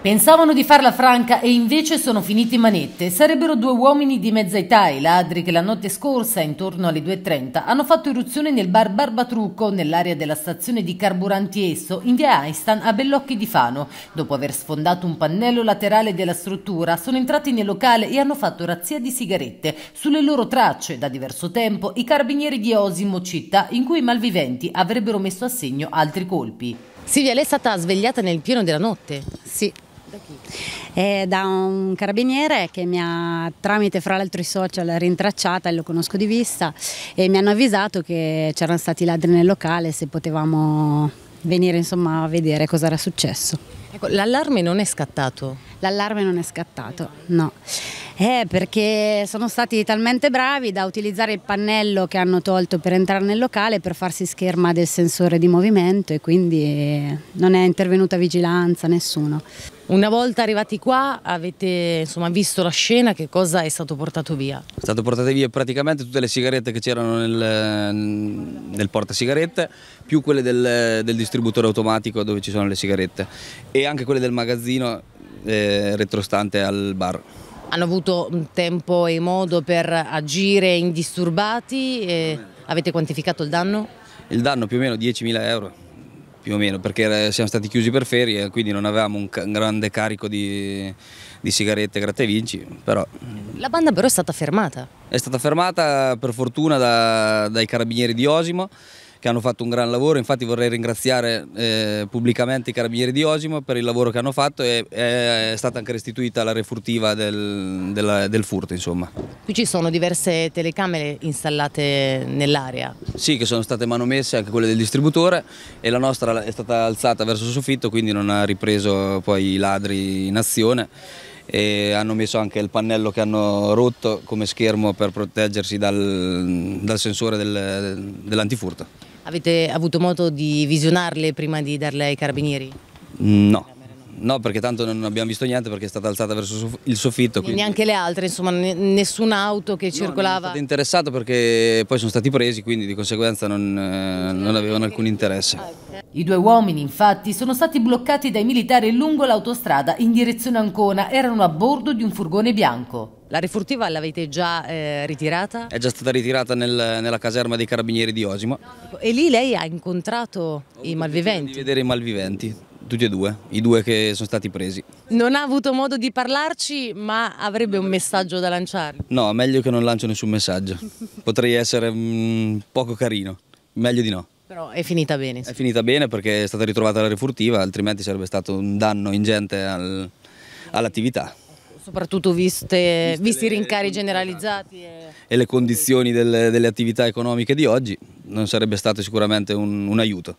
Pensavano di farla franca e invece sono finiti manette. Sarebbero due uomini di mezza età, i ladri che la notte scorsa, intorno alle 2.30, hanno fatto irruzione nel bar Barbatrucco, nell'area della stazione di carburanti Esso, in via Einstein a Bellocchi di Fano. Dopo aver sfondato un pannello laterale della struttura, sono entrati nel locale e hanno fatto razzia di sigarette. Sulle loro tracce, da diverso tempo, i carabinieri di Osimo città, in cui i malviventi avrebbero messo a segno altri colpi. Silvia, lei è stata svegliata nel pieno della notte? Sì, da chi? da un carabiniere che mi ha, tramite fra l'altro i social, rintracciata e lo conosco di vista e mi hanno avvisato che c'erano stati ladri nel locale se potevamo venire insomma a vedere cosa era successo. Ecco, l'allarme non è scattato? L'allarme non è scattato, no. Eh, perché sono stati talmente bravi da utilizzare il pannello che hanno tolto per entrare nel locale per farsi scherma del sensore di movimento e quindi eh, non è intervenuta vigilanza, nessuno. Una volta arrivati qua avete insomma, visto la scena, che cosa è stato portato via? È stato portato via praticamente tutte le sigarette che c'erano nel, mm, nel portasigarette, più quelle del, del, distributore automatico dove ci sono le sigarette e anche quelle del magazzino eh, retrostante al bar. Hanno avuto tempo e modo per agire indisturbati? avete quantificato il danno? Il danno più o meno 10.000 euro, più o meno, perché eh, siamo stati chiusi per ferie, quindi non avevamo un, grande carico di, di sigarette gratta e vinci. Però... Mm. La banda però è stata fermata? È stata fermata per fortuna da, dai carabinieri di Osimo che hanno fatto un gran lavoro, infatti vorrei ringraziare eh, pubblicamente i carabinieri di Osimo per il lavoro che hanno fatto e è stata anche restituita la refurtiva del, del, del furto. Insomma. Qui ci sono diverse telecamere installate nell'area? Sì, che sono state manomesse anche quelle del distributore e la nostra è stata alzata verso il soffitto quindi non ha ripreso poi i ladri in azione e hanno messo anche il pannello che hanno rotto come schermo per proteggersi dal, dal sensore del, dell'antifurto. Avete avuto modo di visionarle prima di darle ai carabinieri? Mm, no, No, perché tanto non abbiamo visto niente perché è stata alzata verso il soffitto. Quindi... Neanche le altre, insomma, auto che no, circolava? Non è stato interessato perché poi sono stati presi, quindi di conseguenza non, eh, non avevano alcun interesse. I due uomini, infatti, sono stati bloccati dai militari lungo l'autostrada in direzione Ancona. Erano a bordo di un furgone bianco. La refurtiva l'avete già eh, ritirata? È già stata ritirata nel, nella caserma dei carabinieri di Osimo. E lì lei ha incontrato Ho i malviventi? Di vedere i malviventi. Tutti e due, i due che sono stati presi. Non ha avuto modo di parlarci, ma avrebbe un messaggio da lanciare? No, meglio che non lancio nessun messaggio. Potrei essere mh, mm, poco carino, meglio di no. Però è finita bene. Sì. È finita bene perché è stata ritrovata la refurtiva, altrimenti sarebbe stato un danno ingente al, all'attività. Soprattutto viste, viste visti i rincari generalizzati. E... e, le condizioni delle, delle, attività economiche di oggi, non sarebbe stato sicuramente un, un aiuto.